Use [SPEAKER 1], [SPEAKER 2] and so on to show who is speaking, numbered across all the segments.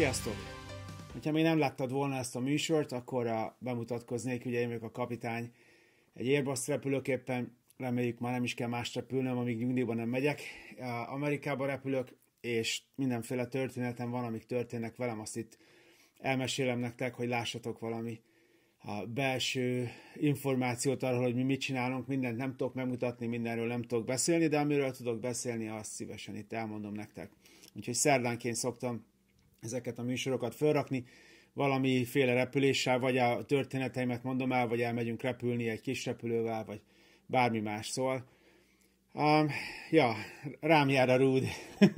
[SPEAKER 1] Sziasztok! Ha még nem láttad volna ezt a műsort, akkor a bemutatkoznék, ugye én a kapitány. Egy Airbus repülőképpen, reméljük már nem is kell más repülnöm, amíg nyugdíjban nem megyek. Amerikába repülök, és mindenféle történetem van, amik történnek velem, azt itt elmesélem nektek, hogy lássatok valami a belső információt arról, hogy mi mit csinálunk, mindent nem tudok megmutatni, mindenről nem tudok beszélni, de amiről tudok beszélni, azt szívesen itt elmondom nektek. Úgyhogy szerdánként szoktam ezeket a műsorokat felrakni, valamiféle repüléssel, vagy a történeteimet mondom el, vagy elmegyünk repülni egy kis repülővel, vagy bármi más szól. Um, ja, rám jár a rúd.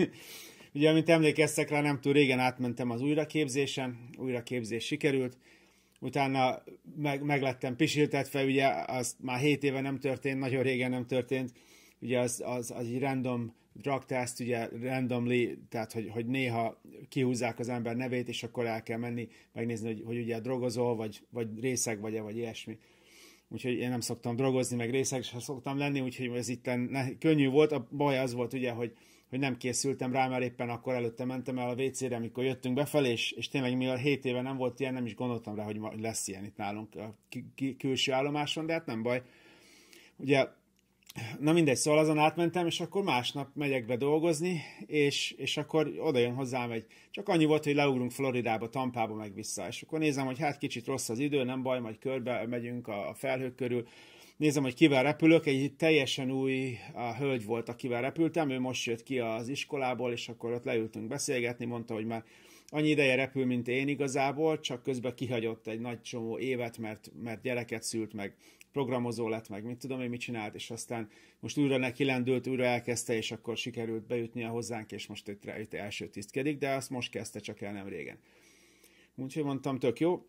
[SPEAKER 1] Ugye, amint emlékeztek rá, nem túl régen átmentem az újraképzésen, újraképzés sikerült, utána meg, meglettem pisiltetve, ugye az már 7 éve nem történt, nagyon régen nem történt, ugye az, az, az egy random drug test, ugye randomly, tehát hogy, hogy néha kihúzzák az ember nevét, és akkor el kell menni, megnézni, hogy, hogy ugye drogozol, vagy, vagy részeg vagy-e, vagy ilyesmi. Úgyhogy én nem szoktam drogozni, meg részeg sem szoktam lenni, úgyhogy ez itt ne, könnyű volt. A baj az volt ugye, hogy, hogy nem készültem rá, mert éppen akkor előtte mentem el a WC-re, amikor jöttünk befelé, és, és tényleg mivel 7 éve nem volt ilyen, nem is gondoltam rá, hogy lesz ilyen itt nálunk a külső állomáson, de hát nem baj. Ugye na mindegy, szóval azon átmentem, és akkor másnap megyek be dolgozni, és, és akkor oda jön hozzám egy, csak annyi volt, hogy leugrunk Floridába, Tampába, meg vissza, és akkor nézem, hogy hát kicsit rossz az idő, nem baj, majd körbe megyünk a, a felhők körül, nézem, hogy kivel repülök, egy teljesen új a hölgy volt, akivel repültem, ő most jött ki az iskolából, és akkor ott leültünk beszélgetni, mondta, hogy már annyi ideje repül, mint én igazából, csak közben kihagyott egy nagy csomó évet, mert, mert gyereket szült, meg programozó lett, meg mit tudom én, mit csinált, és aztán most újra neki lendült, újra elkezdte, és akkor sikerült bejutnia hozzánk, és most itt, itt első tisztkedik, de azt most kezdte csak el nem régen. Úgyhogy mondtam, tök jó.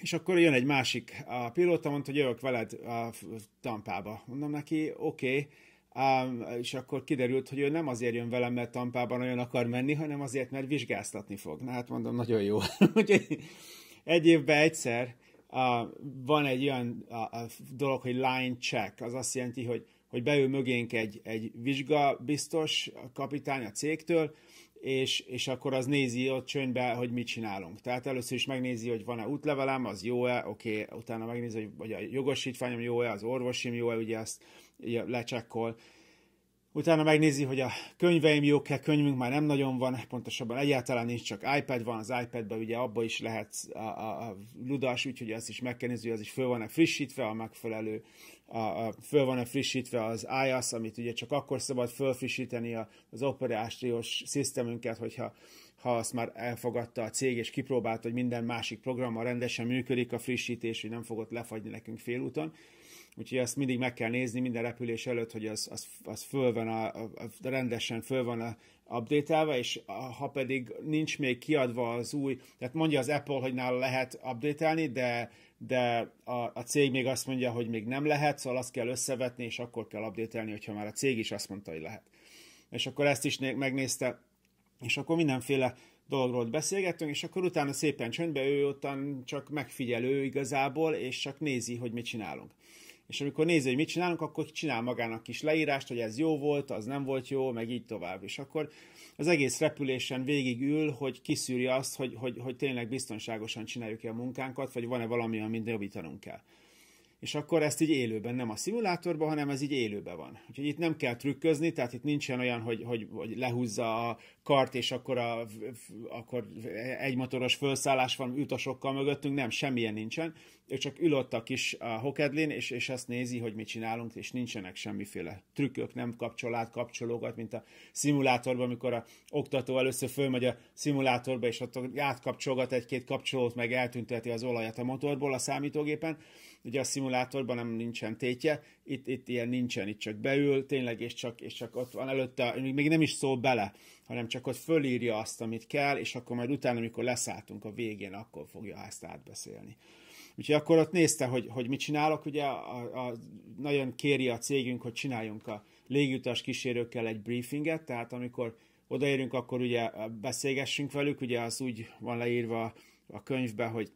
[SPEAKER 1] És akkor jön egy másik a pilóta, mondta, hogy jövök veled a Tampába. Mondom neki, oké, okay, Um, és akkor kiderült, hogy ő nem azért jön velem, mert Tampában olyan akar menni, hanem azért, mert vizsgáztatni fog. Na hát mondom, nagyon jó. egy évben egyszer uh, van egy olyan uh, dolog, hogy line check, az azt jelenti, hogy, hogy beül mögénk egy, egy vizsgabiztos kapitány a cégtől, és, és akkor az nézi ott csöndbe, hogy mit csinálunk. Tehát először is megnézi, hogy van-e útlevelem, az jó-e, oké, okay, utána megnézi, hogy, hogy a jogosítványom jó-e, az orvosim jó-e, ugye azt ugye lecsekkol, Utána megnézi, hogy a könyveim jók-e, könyvünk már nem nagyon van, pontosabban egyáltalán nincs, csak iPad van, az iPadben ugye abba is lehet a, a, a ludas, úgyhogy azt is megkérdezi, hogy az is föl van-e frissítve, a megfelelő, a, a, föl van-e frissítve az iOS, amit ugye csak akkor szabad fölfrissíteni az operációs szisztemünket, hogyha ha azt már elfogadta a cég, és kipróbált, hogy minden másik programmal rendesen működik a frissítés, hogy nem fogott lefagyni nekünk félúton úgyhogy azt mindig meg kell nézni minden repülés előtt, hogy az, az, az föl van a, a, a, rendesen föl van a, updatelve, és ha pedig nincs még kiadva az új, tehát mondja az Apple, hogy nála lehet updatelni, de, de a, a cég még azt mondja, hogy még nem lehet, szóval azt kell összevetni, és akkor kell updatelni, hogyha már a cég is azt mondta, hogy lehet. És akkor ezt is megnézte, és akkor mindenféle dologról beszélgettünk, és akkor utána szépen csöndbe ő ottan csak megfigyelő igazából, és csak nézi, hogy mit csinálunk és amikor nézi, hogy mit csinálunk, akkor csinál magának kis leírást, hogy ez jó volt, az nem volt jó, meg így tovább. És akkor az egész repülésen végigül, hogy kiszűri azt, hogy, hogy, hogy tényleg biztonságosan csináljuk-e a munkánkat, vagy van-e valami, amit javítanunk kell és akkor ezt így élőben, nem a szimulátorban, hanem ez így élőben van. Úgyhogy itt nem kell trükközni, tehát itt nincsen olyan, hogy, hogy, hogy lehúzza a kart, és akkor, a, akkor egy motoros felszállás van utasokkal mögöttünk, nem, semmilyen nincsen. Ő csak ül ott a kis a hokedlin, és, és azt nézi, hogy mit csinálunk, és nincsenek semmiféle trükkök, nem kapcsol át, kapcsolókat, mint a szimulátorban, amikor a oktató először fölmegy a szimulátorba, és ott átkapcsolgat egy-két kapcsolót, meg eltünteti az olajat a motorból a számítógépen Ugye a szimulátorban nem nincsen tétje, itt, itt ilyen nincsen, itt csak beül tényleg, és csak, és csak ott van előtte, még nem is szól bele, hanem csak ott fölírja azt, amit kell, és akkor majd utána, amikor leszálltunk a végén, akkor fogja ezt átbeszélni. Úgyhogy akkor ott nézte, hogy, hogy mit csinálok, ugye a, a, nagyon kéri a cégünk, hogy csináljunk a légutas kísérőkkel egy briefinget, tehát amikor odaérünk, akkor ugye beszélgessünk velük, ugye az úgy van leírva a könyvben, hogy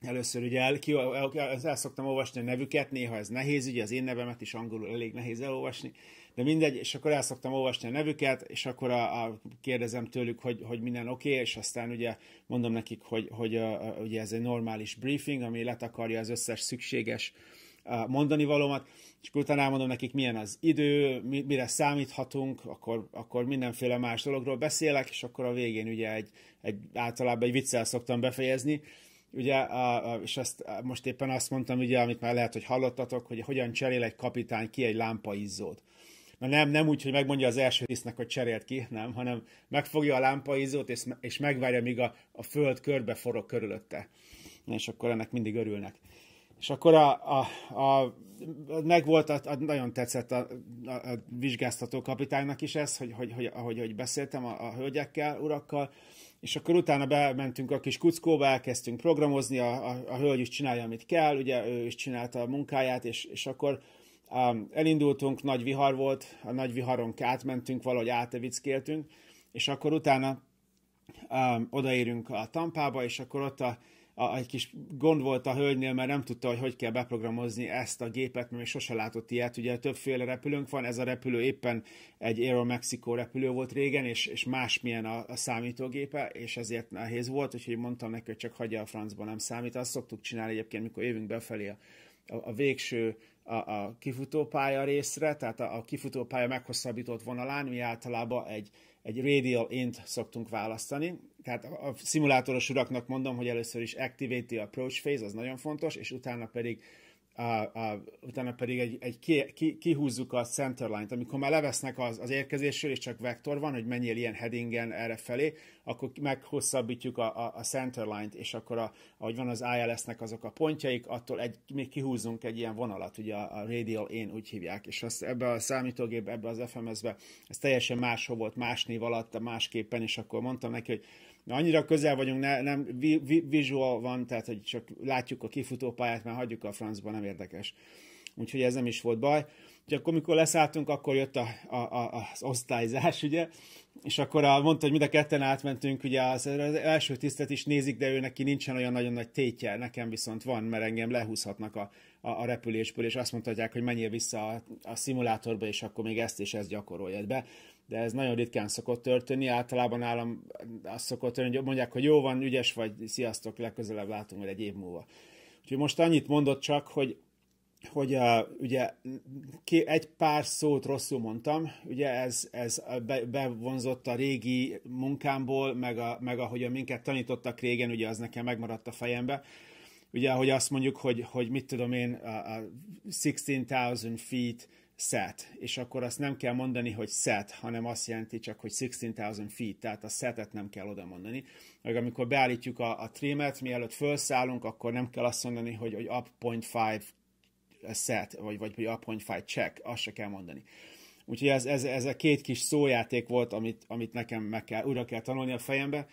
[SPEAKER 1] Először ugye el, ki, el, el, el szoktam olvasni a nevüket, néha ez nehéz, ugye az én nevemet is angolul elég nehéz elolvasni, de mindegy, és akkor el szoktam olvasni a nevüket, és akkor a, a kérdezem tőlük, hogy, hogy minden oké, okay, és aztán ugye mondom nekik, hogy, hogy a, a, ugye ez egy normális briefing, ami letakarja az összes szükséges a mondani valómat, és akkor utána elmondom nekik, milyen az idő, mire számíthatunk, akkor, akkor mindenféle más dologról beszélek, és akkor a végén ugye egy, egy általában egy viccel szoktam befejezni, ugye, a, a, és ezt most éppen azt mondtam, ugye, amit már lehet, hogy hallottatok, hogy hogyan cserél egy kapitány ki egy lámpaizzót. Na nem, nem úgy, hogy megmondja az első tisztnek, hogy cserélt ki, nem, hanem megfogja a lámpaizzót, és, és megvárja, míg a, a föld körbe forog körülötte. és akkor ennek mindig örülnek. És akkor a, a, a meg volt, a, a, nagyon tetszett a, a, a vizsgáztató kapitánynak is ez, hogy, hogy, hogy ahogy hogy beszéltem a, a hölgyekkel, urakkal, és akkor utána bementünk a kis kuckóba, elkezdtünk programozni, a, a, a hölgy is csinálja, amit kell, ugye ő is csinálta a munkáját, és, és akkor um, elindultunk, nagy vihar volt, a nagy viharon átmentünk, valahogy átevickéltünk, és akkor utána um, odaérünk a tampába, és akkor ott a a, egy kis gond volt a hölgynél, mert nem tudta, hogy hogy kell beprogramozni ezt a gépet, mert még sose látott ilyet. Ugye többféle repülőnk van, ez a repülő éppen egy Aero Mexico repülő volt régen, és, és másmilyen a, a számítógépe, és ezért nehéz volt, úgyhogy mondtam neki, hogy csak hagyja a francba, nem számít. Azt szoktuk csinálni egyébként, mikor jövünk befelé a, a, a végső a, a kifutópálya részre, tehát a, a kifutópálya meghosszabbított vonalán mi általában egy, egy radial int szoktunk választani, tehát a szimulátoros uraknak mondom, hogy először is activate the approach phase, az nagyon fontos, és utána pedig a, a, utána pedig egy, egy ki, ki, kihúzzuk a centerline-t, amikor már levesznek az, az érkezésről, és csak vektor van, hogy menjél ilyen headingen erre felé, akkor meghosszabbítjuk a, a, a centerline-t, és akkor a, ahogy van az ILS-nek azok a pontjaik, attól egy, még kihúzunk egy ilyen vonalat, ugye a, a radial én úgy hívják, és azt ebbe a számítógépbe, ebbe az FMS-be, ez teljesen máshol volt, más név alatt, másképpen, és akkor mondtam neki, hogy annyira közel vagyunk, ne, nem vi, vi, visual van, tehát hogy csak látjuk a kifutópályát, mert hagyjuk a francba, nem érdekes. Úgyhogy ez nem is volt baj. Úgyhogy akkor, amikor leszálltunk, akkor jött a, a, a, az osztályzás, ugye, és akkor a, mondta, hogy mind a ketten átmentünk, ugye az, az első tisztet is nézik, de ő neki nincsen olyan nagyon nagy tétje, nekem viszont van, mert engem lehúzhatnak a, a, a repülésből, és azt mondhatják, hogy menjél vissza a, a szimulátorba, és akkor még ezt és ezt gyakorolja be de ez nagyon ritkán szokott történni, általában állam azt szokott történni, hogy mondják, hogy jó van, ügyes vagy, sziasztok, legközelebb látunk, vagy egy év múlva. Úgyhogy most annyit mondott csak, hogy hogy a, ugye ké, egy pár szót rosszul mondtam, ugye ez, ez be, bevonzott a régi munkámból, meg, a, meg ahogyan minket tanítottak régen, ugye az nekem megmaradt a fejembe. Ugye ahogy azt mondjuk, hogy, hogy mit tudom én, a, a 16,000 feet set, és akkor azt nem kell mondani, hogy set, hanem azt jelenti csak, hogy 16,000 feet, tehát a setet nem kell oda mondani. Meg amikor beállítjuk a, a trimet, mielőtt felszállunk, akkor nem kell azt mondani, hogy, hogy up 0.5 set, vagy, vagy up 0.5 check, azt se kell mondani. Úgyhogy ez, ez, ez a két kis szójáték volt, amit, amit nekem meg kell, újra kell tanulni a fejembe,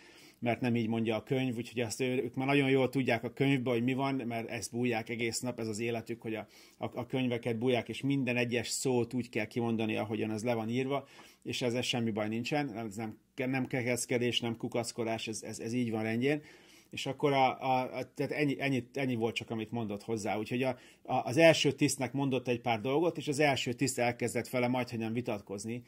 [SPEAKER 1] mert nem így mondja a könyv, úgyhogy azt ő, ők már nagyon jól tudják a könyvben, hogy mi van, mert ezt bújják egész nap, ez az életük, hogy a, a, a könyveket bújják, és minden egyes szót úgy kell kimondani, ahogyan az le van írva, és ezzel semmi baj nincsen, ez nem, nem kekeszkedés, nem kukaszkodás, ez, ez, ez így van rendjén és akkor a, a, a tehát ennyi, ennyi, ennyi volt csak, amit mondott hozzá. Úgyhogy a, a, az első tisztnek mondott egy pár dolgot, és az első tiszt elkezdett vele nem vitatkozni,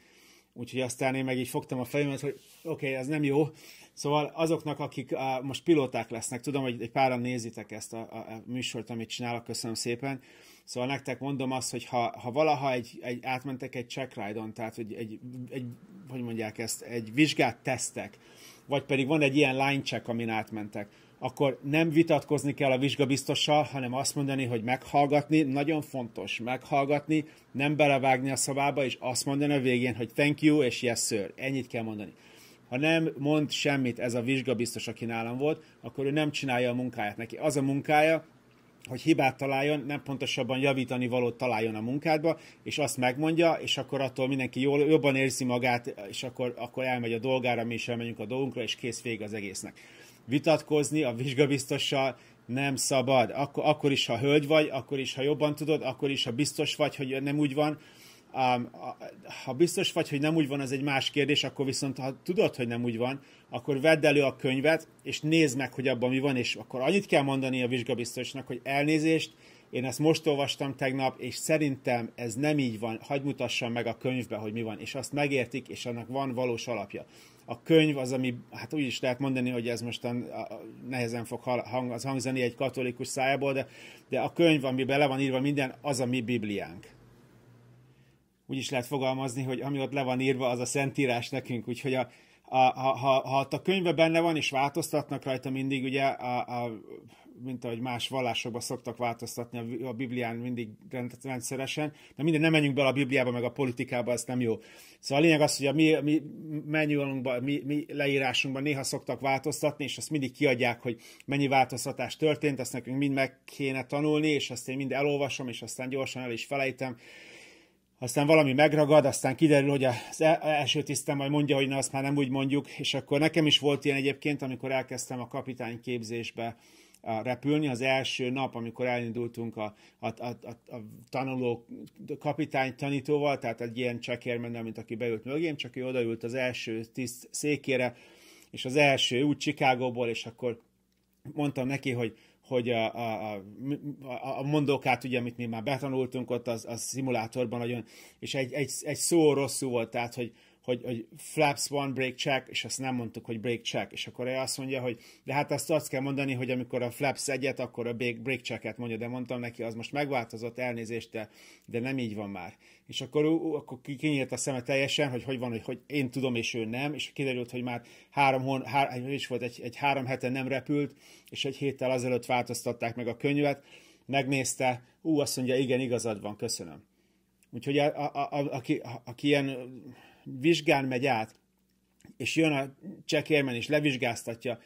[SPEAKER 1] úgyhogy aztán én meg így fogtam a fejemet, hogy oké, okay, ez nem jó. Szóval azoknak, akik a, most pilóták lesznek, tudom, hogy egy páran nézitek ezt a, a, a műsort, amit csinálok, köszönöm szépen. Szóval nektek mondom azt, hogy ha, ha valaha egy, egy, átmentek egy check ride on tehát hogy egy, egy, hogy mondják ezt, egy vizsgát tesztek, vagy pedig van egy ilyen line check, amin átmentek, akkor nem vitatkozni kell a vizsgabiztossal, hanem azt mondani, hogy meghallgatni, nagyon fontos meghallgatni, nem belevágni a szavába, és azt mondani a végén, hogy thank you és yes sir. Ennyit kell mondani. Ha nem mond semmit ez a vizsgabiztos, aki nálam volt, akkor ő nem csinálja a munkáját. Neki az a munkája, hogy hibát találjon, nem pontosabban javítani valót találjon a munkádba, és azt megmondja, és akkor attól mindenki jól, jobban érzi magát, és akkor, akkor elmegy a dolgára, mi is elmegyünk a dolgunkra, és kész vége az egésznek vitatkozni a vizsgabiztossal nem szabad. Ak- akkor is, ha hölgy vagy, akkor is, ha jobban tudod, akkor is, ha biztos vagy, hogy nem úgy van. Um, ha biztos vagy, hogy nem úgy van, az egy más kérdés, akkor viszont ha tudod, hogy nem úgy van, akkor vedd elő a könyvet, és nézd meg, hogy abban mi van, és akkor annyit kell mondani a vizsgabiztosnak, hogy elnézést, én ezt most olvastam tegnap, és szerintem ez nem így van, hagyd mutassam meg a könyvbe, hogy mi van, és azt megértik, és annak van valós alapja a könyv az, ami, hát úgy is lehet mondani, hogy ez mostan nehezen fog hang, az hangzani egy katolikus szájából, de, de a könyv, ami bele van írva minden, az a mi Bibliánk. Úgy is lehet fogalmazni, hogy ami ott le van írva, az a szentírás nekünk, úgyhogy a, a, ha, ha, ha a könyve benne van, és változtatnak rajta mindig, ugye a, a mint ahogy más vallásokban szoktak változtatni a Biblián mindig rendszeresen, de minden nem menjünk bele a Bibliába, meg a politikába, ez nem jó. Szóval a lényeg az, hogy a mi, mi menüalunkban, mi, mi leírásunkban néha szoktak változtatni, és azt mindig kiadják, hogy mennyi változtatás történt, ezt nekünk mind meg kéne tanulni, és azt én mind elolvasom, és aztán gyorsan el is felejtem aztán valami megragad, aztán kiderül, hogy az e-, első tisztem majd mondja, hogy na, azt már nem úgy mondjuk, és akkor nekem is volt ilyen egyébként, amikor elkezdtem a kapitány képzésbe repülni. Az első nap, amikor elindultunk a, a, a, a, a tanuló kapitány tanítóval, tehát egy ilyen menne, mint aki beült mögém, csak ő odaült az első tiszt székére, és az első úgy Csikágóból, és akkor mondtam neki, hogy, hogy a, a, a, a mondókát, ugye, amit mi már betanultunk ott a, a szimulátorban nagyon, és egy, egy, egy szó rosszul volt, tehát, hogy, hogy, hogy flaps one break check, és azt nem mondtuk, hogy break check, és akkor ő azt mondja, hogy de hát azt azt kell mondani, hogy amikor a flaps egyet, akkor a break check-et mondja, de mondtam neki, az most megváltozott, elnézést, de, de nem így van már. És akkor, ú, akkor kinyílt a szeme teljesen, hogy hogy van, hogy, hogy én tudom, és ő nem, és kiderült, hogy már három, hon, há, is volt, egy, egy három hete nem repült, és egy héttel azelőtt változtatták meg a könyvet, megnézte, ú, azt mondja, igen, igazad van, köszönöm. Úgyhogy a, a, a, aki, aki ilyen vizsgán megy át, és jön a csekérmen, és levizsgáztatja,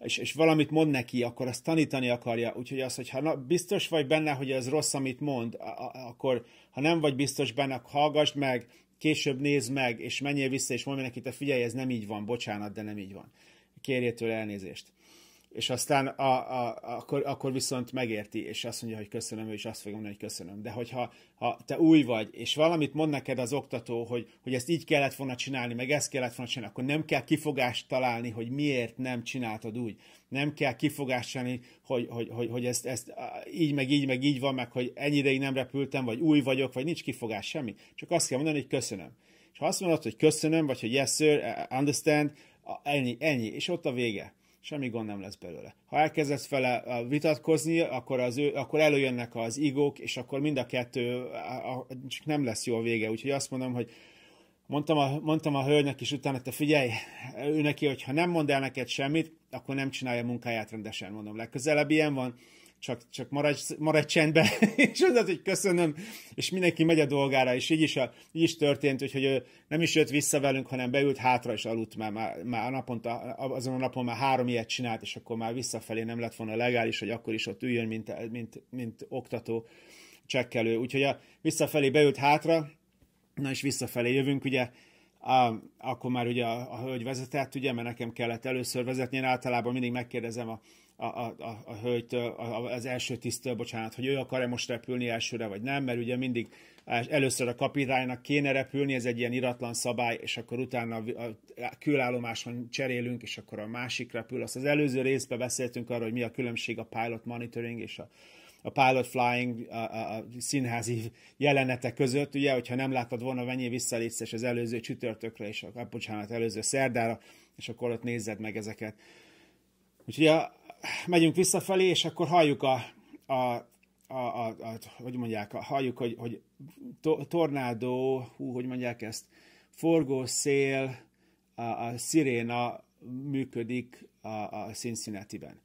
[SPEAKER 1] és, és valamit mond neki, akkor azt tanítani akarja. Úgyhogy az, hogy ha na, biztos vagy benne, hogy ez rossz, amit mond, a, a, akkor ha nem vagy biztos benne, akkor hallgass meg, később nézd meg, és menjél vissza, és mondj neki, te figyelj, ez nem így van, bocsánat, de nem így van. Kérjétől elnézést és aztán a, a, akkor, akkor viszont megérti, és azt mondja, hogy köszönöm, és azt fogja mondani, hogy köszönöm. De hogyha ha te új vagy, és valamit mond neked az oktató, hogy, hogy ezt így kellett volna csinálni, meg ezt kellett volna csinálni, akkor nem kell kifogást találni, hogy miért nem csináltad úgy. Nem kell kifogást csinálni, hogy, hogy, hogy, hogy ezt, ezt így, meg így, meg így van, meg hogy ennyi ideig nem repültem, vagy új vagyok, vagy nincs kifogás, semmi. Csak azt kell mondani, hogy köszönöm. És ha azt mondod, hogy köszönöm, vagy hogy yes sir, understand, ennyi, ennyi, és ott a vége semmi gond nem lesz belőle. Ha elkezdesz vele vitatkozni, akkor, az ő, akkor előjönnek az igók, és akkor mind a kettő a, a, csak nem lesz jó a vége. Úgyhogy azt mondom, hogy mondtam a, mondtam a hölgynek is utána, te figyelj, ő neki, hogy ha nem mond el neked semmit, akkor nem csinálja munkáját rendesen, mondom. Legközelebb ilyen van, csak, csak maradj, maradj csendben, és az, hogy köszönöm, és mindenki megy a dolgára, és így is, a, így is történt, hogy ő nem is jött vissza velünk, hanem beült hátra, és aludt már, már, már a naponta, azon a napon már három ilyet csinált, és akkor már visszafelé nem lett volna legális, hogy akkor is ott üljön, mint, mint, mint oktató csekkelő. Úgyhogy a, visszafelé beült hátra, na és visszafelé jövünk, ugye a, akkor már ugye a, a hölgy vezetett, ugye, mert nekem kellett először vezetni, én általában mindig megkérdezem a, a, a, a, a hölgytől, a, az első tisztől, bocsánat, hogy ő akar-e most repülni elsőre, vagy nem, mert ugye mindig először a kapitánynak kéne repülni, ez egy ilyen iratlan szabály, és akkor utána a külállomáson cserélünk, és akkor a másik repül. Azt az előző részben beszéltünk arról, hogy mi a különbség a pilot monitoring és a, a pilot flying a, a, a színházi jelenete között, ugye, hogyha nem láttad volna, mennyi visszalépsz, és az előző csütörtökre, és a, bocsánat, előző szerdára, és akkor ott nézzed meg ezeket. Úgyhogy a, megyünk visszafelé, és akkor halljuk a, a a, a, a, hogy mondják, a halljuk, hogy, hogy to, tornádó, hú, hogy mondják ezt, szél, a, a sziréna működik a, a Cincinnati-ben.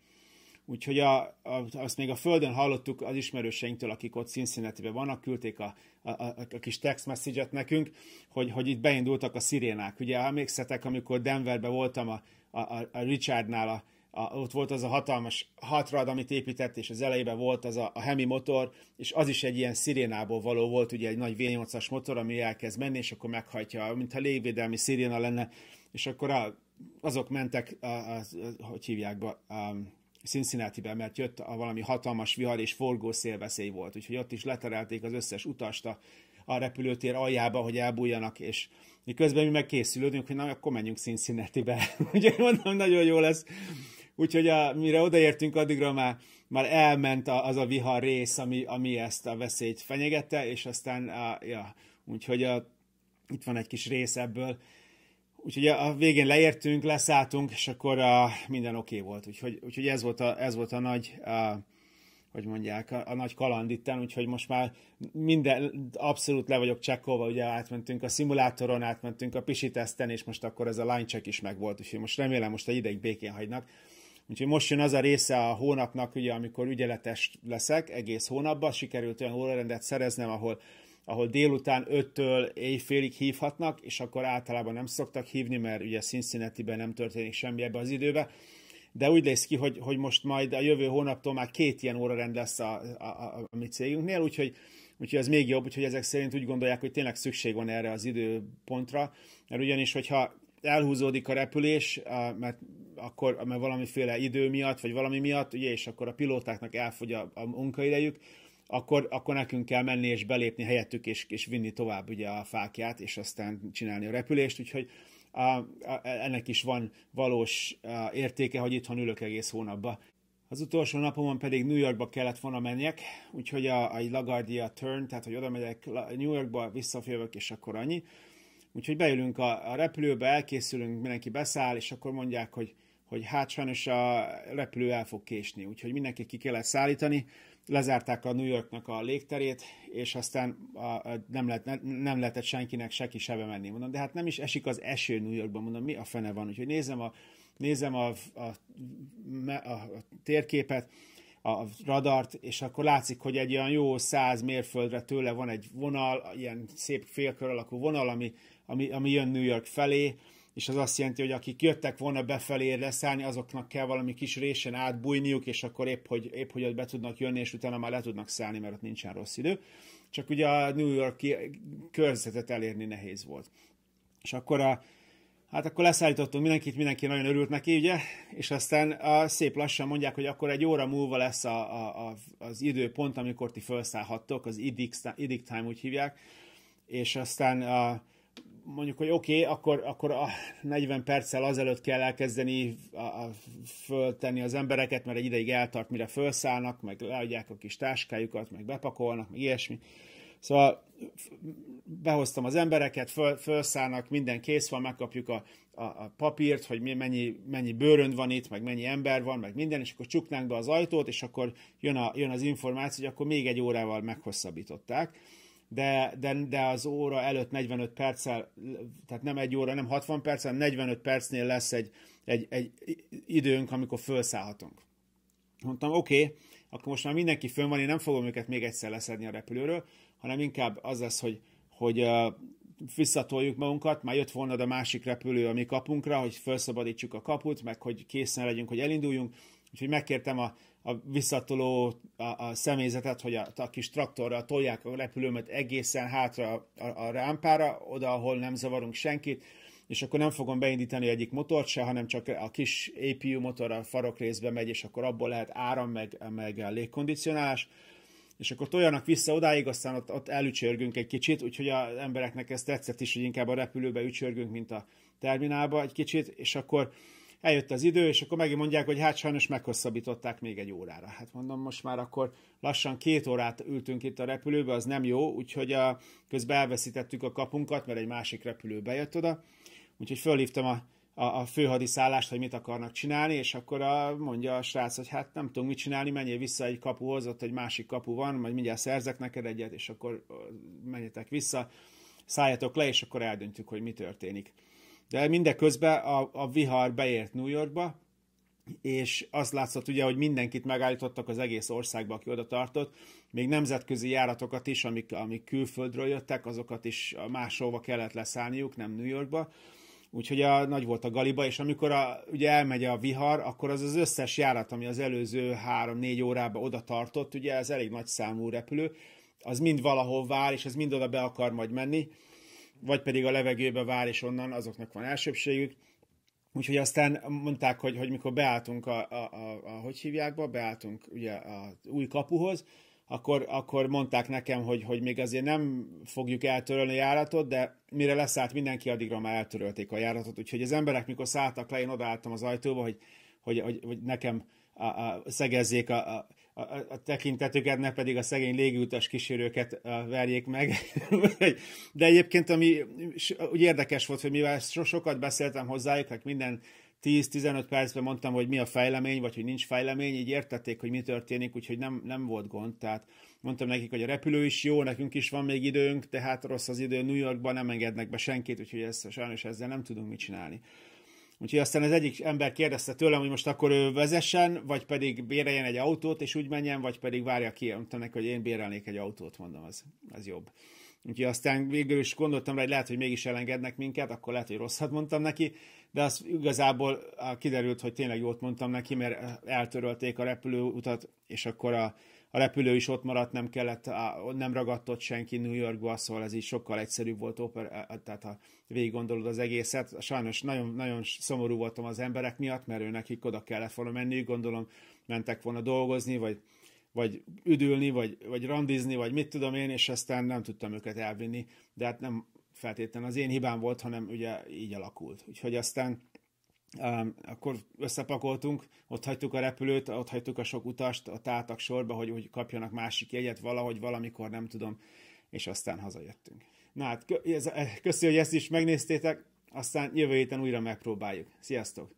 [SPEAKER 1] Úgyhogy a, a, azt még a földön hallottuk az ismerőseinktől, akik ott cincinnati vannak, küldték a, a, a, a kis text message nekünk, hogy, hogy itt beindultak a szirénák. Ugye emlékszetek, amikor Denverben voltam a, a, a Richardnál a, a, ott volt az a hatalmas hatrad, amit épített, és az elejében volt az a, a Hemi motor, és az is egy ilyen szirénából való volt, ugye egy nagy V8-as motor, ami elkezd menni, és akkor meghajtja, mintha légvédelmi sziréna lenne, és akkor a, azok mentek, a, a, a, hogy hívják be, a, cincinnati mert jött a valami hatalmas vihar és forgó szélveszély volt, úgyhogy ott is leterelték az összes utast a, a repülőtér aljába, hogy elbújjanak, és miközben mi meg készülődünk, hogy na, akkor menjünk Cincinnati-be. Ugye mondom, nagyon jó lesz úgyhogy a, mire odaértünk, addigra már, már elment a, az a vihar rész, ami, ami ezt a veszélyt fenyegette, és aztán, a, ja, úgyhogy a, itt van egy kis rész ebből. Úgyhogy a végén leértünk, leszálltunk, és akkor a, minden oké okay volt. Úgyhogy, úgyhogy ez, volt a, ez volt a nagy, a, hogy mondják, a, a nagy kaland itten, úgyhogy most már minden, abszolút le vagyok csekkolva, ugye átmentünk a szimulátoron, átmentünk a pisi teszten, és most akkor ez a line check is megvolt, úgyhogy most remélem most egy ideig békén hagynak. Úgyhogy most jön az a része a hónapnak, ugye, amikor ügyeletes leszek egész hónapban, sikerült olyan órarendet szereznem, ahol ahol délután 5-től éjfélig hívhatnak, és akkor általában nem szoktak hívni, mert ugye cincinnati nem történik semmi ebbe az időbe, de úgy néz ki, hogy, hogy most majd a jövő hónaptól már két ilyen órarend lesz a, a, a, a mi cégünknél, úgyhogy, úgyhogy ez még jobb, úgyhogy ezek szerint úgy gondolják, hogy tényleg szükség van erre az időpontra, mert ugyanis, hogyha elhúzódik a repülés, mert akkor mert valamiféle idő miatt, vagy valami miatt, ugye, és akkor a pilótáknak elfogy a, a munkaidejük, akkor, akkor nekünk kell menni és belépni helyettük, és, és vinni tovább ugye a fákját, és aztán csinálni a repülést, úgyhogy a, a, ennek is van valós a, értéke, hogy itthon ülök egész hónapba. Az utolsó napomon pedig New Yorkba kellett volna menjek, úgyhogy a, a LaGuardia turn, tehát hogy oda megyek New Yorkba, visszafjövök, és akkor annyi. Úgyhogy beülünk a, a repülőbe, elkészülünk, mindenki beszáll, és akkor mondják, hogy, hogy hát sajnos a repülő el fog késni, úgyhogy mindenki ki kellett szállítani. Lezárták a New Yorknak a légterét, és aztán a, a, nem, lehet, ne, nem lehetett senkinek seki sebe menni. Mondom, de hát nem is esik az eső New Yorkban, mondom, mi a fene van. Úgyhogy nézem a, nézem a, a, a, a térképet, a radart, és akkor látszik, hogy egy olyan jó száz mérföldre tőle van egy vonal, ilyen szép félkör alakú vonal, ami ami, ami jön New York felé, és az azt jelenti, hogy akik jöttek volna befelé leszállni, azoknak kell valami kis résen átbújniuk, és akkor épp hogy, épp hogy ott be tudnak jönni, és utána már le tudnak szállni, mert ott nincsen rossz idő. Csak ugye a New Yorki körzetet elérni nehéz volt. És akkor a, hát akkor leszállítottunk mindenkit, mindenki nagyon örült neki, ugye? És aztán a, szép lassan mondják, hogy akkor egy óra múlva lesz a, a, a, az időpont, amikor ti felszállhattok, az idik, idik time úgy hívják, és aztán a, mondjuk, hogy oké, okay, akkor, akkor a 40 perccel azelőtt kell elkezdeni a, a, föltenni az embereket, mert egy ideig eltart, mire felszállnak, meg leadják a kis táskájukat, meg bepakolnak, meg ilyesmi. Szóval behoztam az embereket, föl, felszállnak, minden kész van, megkapjuk a, a, a papírt, hogy mennyi, mennyi bőrönd van itt, meg mennyi ember van, meg minden, és akkor csuknánk be az ajtót, és akkor jön, a, jön az információ, hogy akkor még egy órával meghosszabbították de, de, de az óra előtt 45 perccel, tehát nem egy óra, nem 60 perccel, 45 percnél lesz egy, egy, egy időnk, amikor felszállhatunk. Mondtam, oké, okay, akkor most már mindenki fönn van, én nem fogom őket még egyszer leszedni a repülőről, hanem inkább az lesz, hogy, hogy uh, visszatoljuk magunkat, már jött volna a másik repülő a mi kapunkra, hogy felszabadítsuk a kaput, meg hogy készen legyünk, hogy elinduljunk, úgyhogy megkértem a a visszatoló a, a személyzetet, hogy a, a kis traktorra tolják a repülőmet egészen hátra a, a rámpára, oda, ahol nem zavarunk senkit, és akkor nem fogom beindítani egyik motort se, hanem csak a kis APU motor a farok részbe megy, és akkor abból lehet áram, meg, meg légkondicionálás, és akkor toljanak vissza odáig, aztán ott, ott elücsörgünk egy kicsit, úgyhogy az embereknek ez tetszett is, hogy inkább a repülőbe ücsörgünk, mint a terminálba egy kicsit, és akkor eljött az idő, és akkor megint mondják, hogy hát sajnos meghosszabbították még egy órára. Hát mondom, most már akkor lassan két órát ültünk itt a repülőbe, az nem jó, úgyhogy a, közben elveszítettük a kapunkat, mert egy másik repülő bejött oda, úgyhogy fölhívtam a, a, a főhadiszállást, hogy mit akarnak csinálni, és akkor a, mondja a srác, hogy hát nem tudunk mit csinálni, menjél vissza egy kapuhoz, ott egy másik kapu van, majd mindjárt szerzek neked egyet, és akkor menjetek vissza, szálljatok le, és akkor eldöntjük, hogy mi történik. De mindeközben a, a vihar beért New Yorkba, és azt látszott ugye, hogy mindenkit megállítottak az egész országba, aki oda tartott, még nemzetközi járatokat is, amik, amik külföldről jöttek, azokat is máshova kellett leszállniuk, nem New Yorkba. Úgyhogy a, nagy volt a galiba, és amikor a, ugye elmegy a vihar, akkor az az összes járat, ami az előző 3-4 órába oda tartott, ugye ez elég nagy számú repülő, az mind valahol vár, és ez mind oda be akar majd menni, vagy pedig a levegőbe vár, és onnan azoknak van elsőbségük. Úgyhogy aztán mondták, hogy, hogy mikor beálltunk a, a, a, a hogy hívjákba, beálltunk ugye a új kapuhoz, akkor, akkor mondták nekem, hogy, hogy még azért nem fogjuk eltörölni a járatot, de mire leszállt mindenki, addigra már eltörölték a járatot. Úgyhogy az emberek, mikor szálltak le, én odaálltam az ajtóba, hogy, hogy, hogy, hogy nekem a, a, szegezzék a, a a, a tekintetüket, ne pedig a szegény légültes kísérőket verjék meg. De egyébként, ami úgy érdekes volt, hogy mivel so, sokat beszéltem hozzájuk, hát minden 10-15 percben mondtam, hogy mi a fejlemény, vagy hogy nincs fejlemény, így értették, hogy mi történik, úgyhogy nem, nem volt gond. Tehát mondtam nekik, hogy a repülő is jó, nekünk is van még időnk, tehát rossz az idő, New Yorkban nem engednek be senkit, úgyhogy ezt, sajnos ezzel nem tudunk mit csinálni. Úgyhogy aztán az egyik ember kérdezte tőlem, hogy most akkor ő vezessen, vagy pedig béreljen egy autót, és úgy menjen, vagy pedig várja ki, neki, hogy én bérelnék egy autót, mondom, az, az jobb. Úgyhogy aztán végül is gondoltam rá, hogy lehet, hogy mégis elengednek minket, akkor lehet, hogy rosszat mondtam neki, de az igazából kiderült, hogy tényleg jót mondtam neki, mert eltörölték a repülőutat, és akkor a a repülő is ott maradt, nem kellett, nem ragadtott senki New Yorkba, szóval ez így sokkal egyszerűbb volt, opera, tehát ha végig gondolod az egészet, sajnos nagyon, nagyon szomorú voltam az emberek miatt, mert ő nekik oda kellett volna menni, gondolom mentek volna dolgozni, vagy vagy üdülni, vagy, vagy randizni, vagy mit tudom én, és aztán nem tudtam őket elvinni, de hát nem feltétlenül az én hibám volt, hanem ugye így alakult. Úgyhogy aztán akkor összepakoltunk, ott hagytuk a repülőt, ott hagytuk a sok utast, a álltak sorba, hogy hogy kapjanak másik jegyet valahogy, valamikor, nem tudom, és aztán hazajöttünk. Na hát, eh, köszönjük, hogy ezt is megnéztétek, aztán jövő héten újra megpróbáljuk. Sziasztok!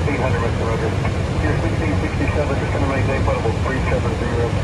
[SPEAKER 1] Yeah. Frontier 1667, descend runway 8 level 370.